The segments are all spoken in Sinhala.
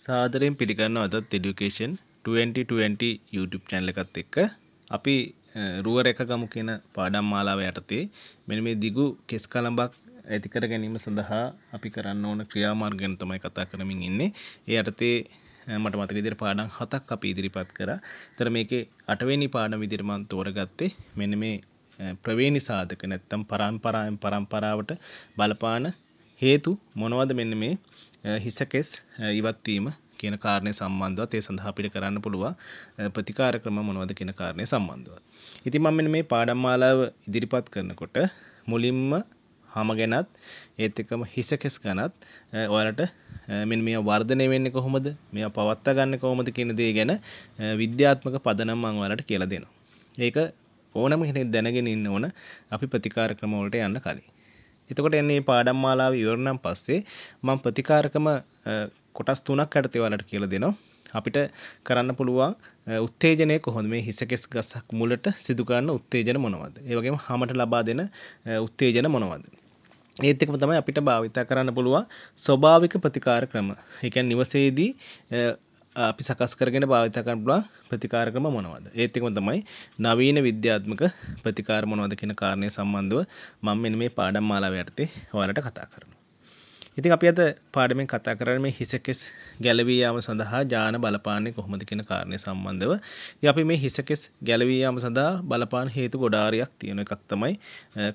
සාදරයෙන් පිළිගන්න අදත් එඩිකේෂන් 2020 YouTube චැනල එකත් එක්ක අපි රුවර එක ගමු කියන පාඩම් මාලාව යටතේ මෙන මේ දිගු කෙස් කලඹක් ඇතිකර ගැනීම සඳහා අපි කරන්න ඕන ක්‍රියාමාර්ගයන තමයි කතා කරමින් ඉන්නේ ඒ යටතේ මට මතක විදිර පාඩම් හතක් අපි ඉදිරිපත් කරා. ඒතර මේකේ 8 වෙනි පාඩම විදිහට මම තෝරගත්තේ මෙන්න මේ ප්‍රවේණි සාධක නැත්තම් පරම්පරාවෙන් පරම්පරාවට බලපාන හේතු මොනවද මෙන්න මේ හිසකෙස් ඉවත්වීම කියන කාරණය සම්බන්ධවත් ඒ සඳහා අපිට කරන්න පුළුවන් ප්‍රතිකාර ක්‍රම මොනවද කියන කාරණය සම්බන්ධව. ඉතින් මම මෙන්න මේ පාඩම් මාලාව ඉදිරිපත් කරනකොට මුලින්ම හම ගැනත් ඒත් එකම හිසකෙස් ගැනත් ඔයාලට මෙන්න මේ වර්ධනය වෙන්නේ කොහොමද? මේවා පවත්වා ගන්න කොහොමද කියන දේ ගැන විද්‍යාත්මක පදනම් මම ඔයාලට කියලා දෙනවා. ඒක ඕනම කෙනෙක් දැනගෙන ඉන්න ඕන අපි ප්‍රතිකාර ක්‍රම වලට යන්න කලින්. එතකොට එන්නේ පාඩම් මාලාව ඉවරනම් පස්සේ මම ප්‍රතිකාරකම කොටස් තුනක් ඇට තෙවලට කියල දෙනවා අපිට කරන්න පුළුවන් උත්තේජනය කොහොඳ මේ හිසකෙස් ගසක් මුලට සිදුකරන්න උත්තේජන මොනවද ඒවගේම හමට ලබා දෙන උත්තේජන මොනවද ඒත් එකම තමයි අපිට භාවිතා කරන්න පුළුවන් ස්වභාවික ප්‍රතිකාර ක්‍රම එකන් නිවසේදී අපි සකස් කරගෙන භාවිත කරන්න පුළුවන් ප්‍රතිකාර ක්‍රම මොනවද? ඒත් එකම තමයි නවීන විද්‍යාත්මක ප්‍රතිකාර මොනවද කියන කාරණය සම්බන්ධව මම මෙන්න මේ පාඩම් මාලාව යටතේ ඔයාලට කතා කරනවා. ඉතින් අපි අද පාඩමෙන් කතා කරන්නේ මේ හිසකෙස් ගැලවී යාම සඳහා ජාන බලපාන්නේ කොහොමද කියන කාරණය සම්බන්ධව. ඉතින් අපි මේ හිසකෙස් ගැලවී යාම සඳහා බලපාන හේතු ගොඩාරියක් තියෙන එකක් තමයි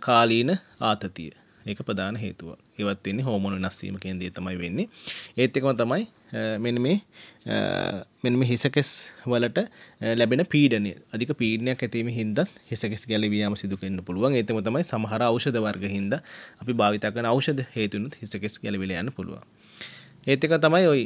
කාලීන ආතතිය. ඒක ප්‍රධාන හේතුව. ඒවත් වෙන්නේ හෝමෝන වෙනස් වීම කියන දේ තමයි වෙන්නේ. ඒත් එකම තමයි මෙන්න මේ මෙන්න මේ හිසකෙස් වලට ලැබෙන පීඩනය. අධික පීඩනයක් ඇතිවීම හින්දා හිසකෙස් ගැලවී යාම සිදු වෙන්න පුළුවන්. ඒතම තමයි සමහර ඖෂධ වර්ග හින්දා අපි භාවිත කරන ඖෂධ හේතුනොත් හිසකෙස් ගැලවිලා යන්න පුළුවන්. ඒත් එක තමයි ওই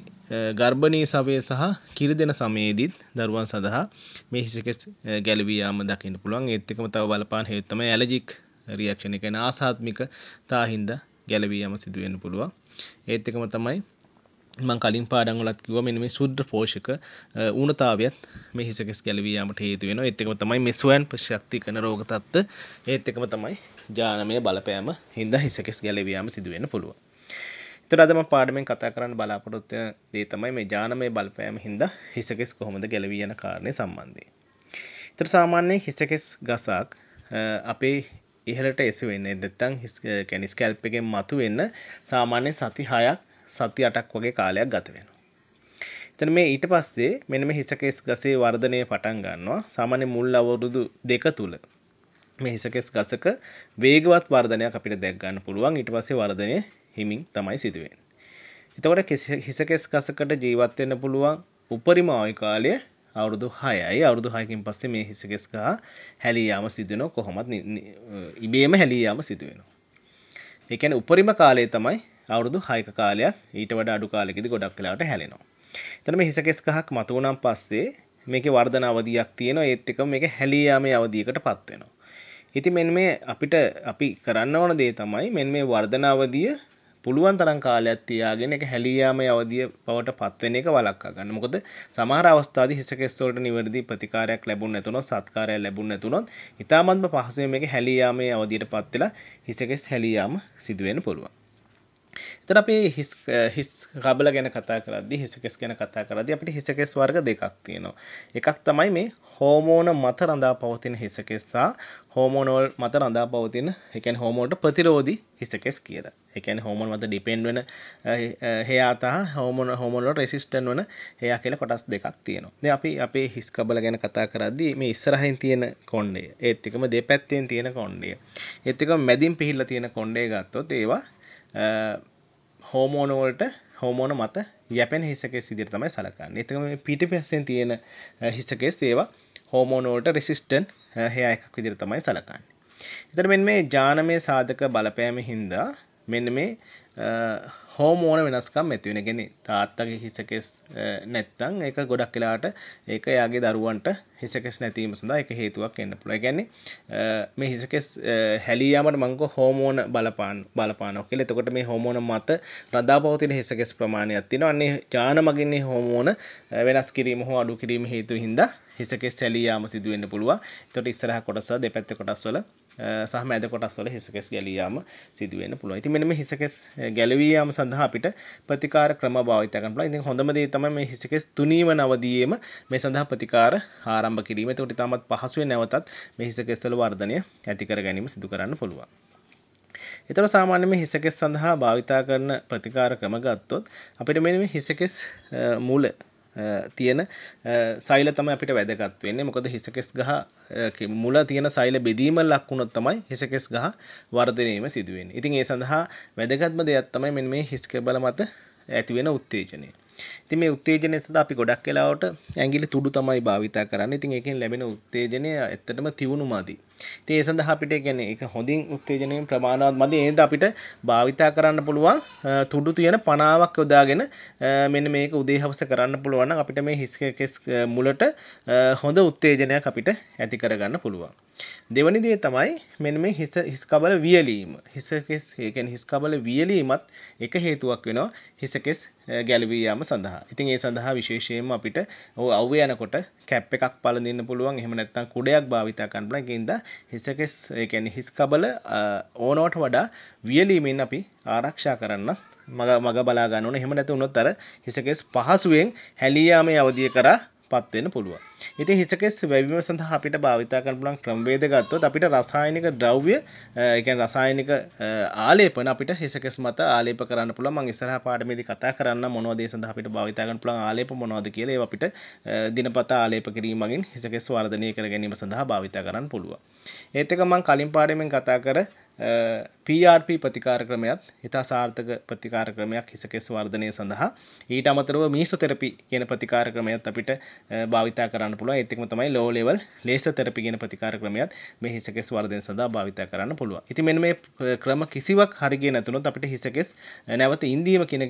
ගර්භණී සමය සහ කිරිදෙන සමයේදීත් දරුවන් සඳහා මේ හිසකෙස් ගැලවී යාම දකින්න පුළුවන්. ඒත් එකම තව බලපාන හේතුව තමයි ඇලර්ජික් රියක්ෂණ එක ආසාත්මික තාහින්ද ගැලවී යම සිදුවෙන්න පුළුවන් ඒත් එකම තමයි මං කලින් පාඩම් වලත් කිව්වා මෙන්න මේ සුද්ධ පෝෂක ඌනතාවයත් මේ හිසකස් ගැලවී යාමට හේතු වෙනවා ඒත් එකම තමයි මේ ස්වයන් ප්‍රශක්ති කරන රෝග තත්ත්ව ඒත් එකම තමයි ජානමය බලපෑම හින්දා හිසකස් ගැලවී යාම සිදු වෙන්න පුළුවන් එතකොට අද මම පාඩමෙන් කතා කරන්න බලාපොරොත්තු වෙන දේ තමයි මේ ජානමය බලපෑම හින්දා හිසකස් කොහොමද ගැලවී යන කාරණේ සම්බන්ධයෙන්. එතකොට සාමාන්‍යයෙන් හිසකස් ගසක් අපේ ඉහලට එසවෙන්න එදත්තං හිස් කැනිස් කැල්ප එකෙන් මතු වෙන්න සාමාන්‍ය සති හයක් සති අටක් වගේ කාලයක් ගත වෙන. එතන මේ ඊට පස්සේ මෙනම හිසකෙස් ගසේ වර්ධනය පටන් ගන්නවා සාමාන්‍ය මුල් අවුරුදු දෙක තුළ මේ හිසකෙස් ගසක වේගවත් වර්ධනයක් අපිට දැක්ගන්න පුළුවන් ඊට පස්සේ වර්ධනය හිමින් තමයි සිදුවෙන්. එතකොට හිසකෙස් ගසකට ජීවත් වෙන්න පුළුවන් උපරිම ආයු කාලය අවුරුදු හයයි අවුරුදු හයකින් පස්සේ මේ හිසකෙස්කා හැලියයාම සිදුවන කොහොමත් ඉබේම හැලියයාම සිදුවෙන. එකන උපරිම කාලය තමයි අවුරුදු හයක කාලයක් ඊට වඩ අඩු කාලෙකෙද ගොඩක් කලාට හැලෙනවා. තනම හිසකෙස්කහක් මතුවනම් පස්සේ මේක වර්ධන අවධයක් තියෙන ඒත් එක මේක හැලියයාමේ අවධීකට පත්වෙනවා. ඉති මෙන් මේ අපිට අපි කරන්න ඕන දේ තමයි මෙන් මේ වර්ධනාවදිය පුළුවන් තරම් කාලයක් තියාගෙන ඒක හැලියාම අවදිය බවට පත්වෙන එක වළක්වා ගන්න. මොකද සමහර අවස්ථාවේ හිස කෙස් වලට නිවැරදි ප්‍රතිකාරයක් ලැබුණ නැතුනොත් සත්කාරය ලැබුණ නැතුනොත් ඊටාත්ම පහසුවෙන් මේක හැලියාමේ අවදියටපත් වෙලා හිස කෙස් හැලියාම සිදු වෙන්න පුළුවන්. එතන අපේ හිස් හිස් රබල ගැන කතා කරදදි හිසකෙස් ගැන කතා කරදි අපට හිසකෙස් වර්ග දෙකක් තියෙනවා එකක් තමයි මේ හෝමෝන මත රඳා පවතින හිසකෙස්සා හෝමෝනෝල් මත රඳා පවතින එකන් හෝමෝට ප්‍රතිරෝධී හිසකෙස් කියද එකන් හෝමෝන් මත ඩිපෙන්ඩ් වෙන හයාතා හෝමෝන හෝමෝලොට රෙසිස්ටන් වන හයා කියල කොටස් දෙකක් තියෙනවා දෙ අපි අපේ හිස් කබල ගැන කතා කරදදි මේ ඉස්සරහින් තියෙන කොන්්ඩේ ඒත්තිකම දෙ පැත්තයෙන් තියෙන කොන්්ඩේ එත්තික මැදින් පිහිල්ල තියෙන කොන්්ඩේ ගත්තොත් ඒවා හෝමෝනෝවලට හෝමෝන මත යැපෙන හිසකෙස් විදිහට තමයි සලකන්නේ. එතකොට මේ පිටිපස්සෙන් තියෙන හිසකෙස් ඒවා හෝමෝනෝවලට රෙසිස්ටන්ට් හේය එකක් විදිහට තමයි සලකන්නේ. එතකොට මෙන්න මේ ජානමය සාධක බලපෑම හින්දා මෙන්න මේ හෝමෝන වෙනස්කම් ඇතිවෙනගෙන තාත්තගේ හිසකෙස් නැත්තං එක ගොඩක් කලාට ඒක යාගේ දරුවන්ට හිසකෙස් නැතිීම සඳහා එක හේතුවක් එන්න පුළ ගැන්නේ මේ හිසකෙස් හැලියයාමට මංක හෝමෝන බලපාන් බලපානො කෙ එතකොට මේ හෝමෝන මත රදා පවතින හිසකෙස් ප්‍රමාණයක් තින අන්නේ ජාන මගින්නේ හෝමෝන වෙනස් කිරීම හෝ අඩු කිරීම හේතු හින්දා හිසකෙස් හැලියයාම සිදුවෙන්න්න පුළුව තොට ඉස්සරහ කොටස දෙපැත්ත කොටස්වල සහ මැද කොටස් වල හිසකෙස් ගැලී යාම සිදු වෙන්න පුළුවන්. ඉතින් මෙන්න මේ හිසකෙස් ගැලවී යාම සඳහා අපිට ප්‍රතිකාර ක්‍රම භාවිත කරන්න පුළුවන්. ඉතින් හොඳම දේ තමයි මේ හිසකෙස් තුනීව නවදීයේම මේ සඳහා ප්‍රතිකාර ආරම්භ කිරීම. ඒකට ඉතාමත් පහසුවෙන් නැවතත් මේ හිසකෙස් වල වර්ධනය ඇති කර ගැනීම සිදු කරන්න පුළුවන්. එතකොට සාමාන්‍ය මේ හිසකෙස් සඳහා භාවිතා කරන ප්‍රතිකාර ක්‍රම ගත්තොත් අපිට මෙන්න මේ හිසකෙස් මූල තියෙන සයිල තම අපිට වැදගත් වෙන්නේ මොකද හිසකෙස් ගහ මුල තියෙන සයිල බෙදීම ලක්වුණොත් තමයි හිසකෙස් ගහ වර්ධනයම සිදුවෙන් ඉතින් ඒ සඳහා වැදගත්ම දෙයක් තමයි මෙ මේ හිස්ක බල මත ඇතිවෙන උත්තේජනය ඉති මේ උත්තේජනය සඳ අපි ගොඩක් කලාවට ඇගිලි තුඩු තමයි භාවිතා කරන්න ඉතින් එකින් ලැබෙන උත්තේජනය ඇත්තටම තිවුණු මාදී ඒ සඳහා අපිට ගැන එක හොඳින් උත්තේජනයෙන් ප්‍රමාණවත් මද ඒද අපිට භාවිතා කරන්න පුළුවන් තුඩු තියෙන පනාවක් යොදාගෙන මෙන්න මේක උදේහවස කරන්න පුළුවන් අපිට මේ හිස්කෙස් මුලට හොඳ උත්තේජනයක් අපිට ඇති කරගන්න පුළුවන්. දෙවනි දේ තමයි මෙන්න මේ හිස හිස්කබල වියලීම හිසකෙස් ඒ කියන්නේ හිස්කබල වියලීමත් එක හේතුවක් වෙනවා හිසකෙස් ගැලවී යාම සඳහා. ඉතින් ඒ සඳහා විශේෂයෙන්ම අපිට ඔව් අවුවේ යනකොට කැප් එකක් පළඳින්න පුළුවන්. එහෙම නැත්නම් කුඩයක් භාවිතා කරන්න පුළුවන්. ඒකින්ද හිසකෙස් එකැන හිස්කබල ඕනෝට වඩා වියලීමෙන් අපි ආරක්ෂා කරන්න මග මග බලාගන්නන හෙම නැති උනොත්තර හිසකෙස් පහසුවෙන් හැලියයාමේ අවධිය කරා පත්වෙන පුළුව. ඉති හිසකෙස් වැැවීම සඳහා අපිට භාවිතා කරපුලන් ක්‍රම්වේද ගත්තොත් අපිට රසායනික ද්‍රව්‍ය එකන් රසායනික ආලේපන අපිට හිසකෙස් මත ආලේප කරන්න පුළ මං ස්රහ පාටමේදි කතා කරන්න මොනවදේ සඳහ අපිට භාවිතාකන් පුළන් ආලේප මොනවද කියලේ අපිට දිනපතා ආලේප කිරීමගින් හිසකෙස් වර්ධනය කර ගැනීම සඳහා භාවිතා කරන්න පුළුව. ඒතක මං කලින් පාඩමෙන් කතා කර PRP ප්‍රතිකාර ක්‍රමයත් හිතා සාර්ථක ප්‍රතිකාර ක්‍රමයක් හිසකෙස් වර්ධනය සඳහා ඊට අමතරව මීෂ්ට තෙරපි කියන ප්‍රතිකාර ක්‍රමයත් අපිට භාවිතා කරන්න පුළුවන් ඒත් එක්කම තමයි low level laser therapy කියන ප්‍රතිකාර ක්‍රමයත් මේ හිසකෙස් වර්ධනය සඳහා භාවිතා කරන්න පුළුවන්. ඉතින් මෙන්න මේ ක්‍රම කිසිවක් හරියන්නේ නැතුනොත් අපිට හිසකෙස් නැවත ඉන්දීම කියන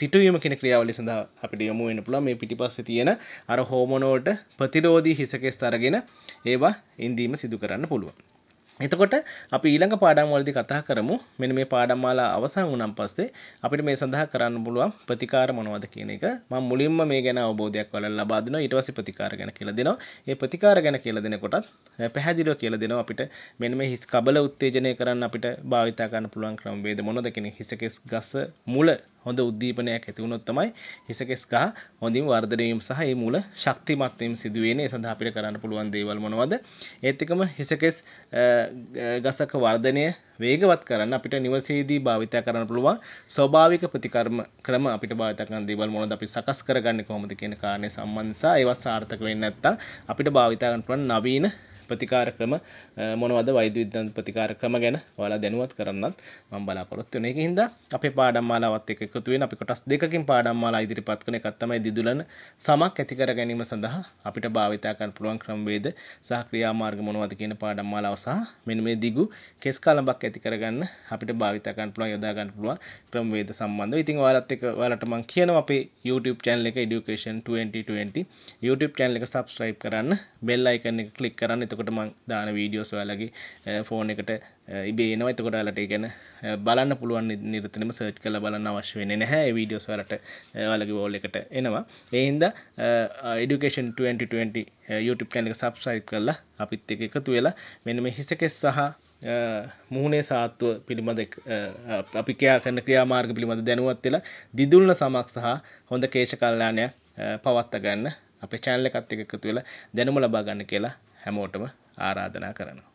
සිටුවීම කියන ක්‍රියාවලිය සඳහා අපිට යොමු වෙන්න පුළුවන්. මේ පිටිපස්සේ තියෙන අර හෝමෝන වලට ප්‍රතිරෝධී හිසකෙස් අරගෙන ඒවා ඉන්දීම සිදු කරන්න පුළුවන්. එතකොට අපි ඊළඟ පාඩම් වලදී කතා කරමු මෙන්න මේ පාඩම් මාලා අවසන් වුණාන් පස්සේ අපිට මේ සඳහා කරන්න පුළුවන් ප්‍රතිකාර මොනවද කියන එක මම මුලින්ම මේ ගැන අවබෝධයක් ඔයාලට ලබා දෙනවා ඊට පස්සේ ප්‍රතිකාර ගැන කියලා දෙනවා ඒ ප්‍රතිකාර ගැන කියලා දෙනකොටත් පැහැදිලිව කියලා දෙනවා අපිට මෙන්න මේ හිස් කබල උත්තේජනය කරන්න අපිට භාවිතා කරන්න පුළුවන් ක්‍රමවේද මොනවද කියන හිසකෙස් ගස මුල හොඳ උද්දීපනයක් ඇති වුණොත් තමයි හිසකෙස් ගහ හොඳින් වර්ධනය වීම සහ ඒ මූල ශක්තිමත් වීම සිදු වෙන්නේ ඒ සඳහා අපිට කරන්න පුළුවන් දේවල් මොනවද ඒත් එකම හිසකෙස් ගසක වර්ධනය වේගවත් කරන්න අපිට නිවසේදී භාවිත කරන්න පුළුවන් ස්වභාවික ප්‍රතිකර්ම ක්‍රම අපිට භාවිත කරන දේවල් මොනවද අපි සකස් කරගන්නේ කොහොමද කියන කාරණේ සම්බන්ධ නිසා ඒවා සාර්ථක වෙන්නේ නැත්නම් අපිට භාවිත කරන්න පුළුවන් නවීන ප්‍රතිකාර ක්‍රම මොනවද වෛද්‍ය විද්‍යාන්ත ප්‍රතිකාර ක්‍රම ගැන ඔයාලා දැනුවත් කරන්නත් මම බලාපොරොත්තු වෙන එක හින්දා අපේ පාඩම් මාලාවත් එක්ක එකතු වෙන අපි කොටස් දෙකකින් පාඩම් මාලා ඉදිරිපත් කරන එකක් තමයි දිදුලන සමක් ඇති කර ගැනීම සඳහා අපිට භාවිතා කරන්න පුළුවන් ක්‍රමවේද සහ ක්‍රියාමාර්ග මොනවද කියන පාඩම් මාලාව සහ මෙන්න මේ දිගු කෙස් කලඹක් ඇති කරගන්න අපිට භාවිතා කරන්න පුළුවන් යොදා ගන්න පුළුවන් ක්‍රමවේද සම්බන්ධව ඉතින් ඔයාලත් එක්ක ඔයාලට මම කියනවා අපේ YouTube channel එක education 2020 YouTube channel එක subscribe කරන්න bell icon එක click කරන්න එතකොට එතකොට මං දාන වීඩියෝස් ඔයාලගේ ෆෝන් එකට ඉබේ එනවා එතකොට ඔයාලට ඒ ගැන බලන්න පුළුවන් නිරතනම සර්ච් කරලා බලන්න අවශ්‍ය වෙන්නේ නැහැ ඒ වීඩියෝස් වලට ඔයාලගේ වෝල් එකට එනවා ඒ හින්දා education 2020 YouTube channel එක subscribe කරලා අපිත් එක්ක එකතු වෙලා මෙන්න මේ හිසකෙස් සහ මුහුණේ සාත්තුව පිළිබඳ අපි කයා කරන ක්‍රියාමාර්ග පිළිබඳ දැනුවත් වෙලා දිදුල්න සමක් සහ හොඳ කේශ කල්ලානයක් පවත්ත ගන්න අප චැනල එකත් එකතු වෙලා දැනුම ලබා ගන්න කියලා හැමෝටම ආරාධනා කරනවා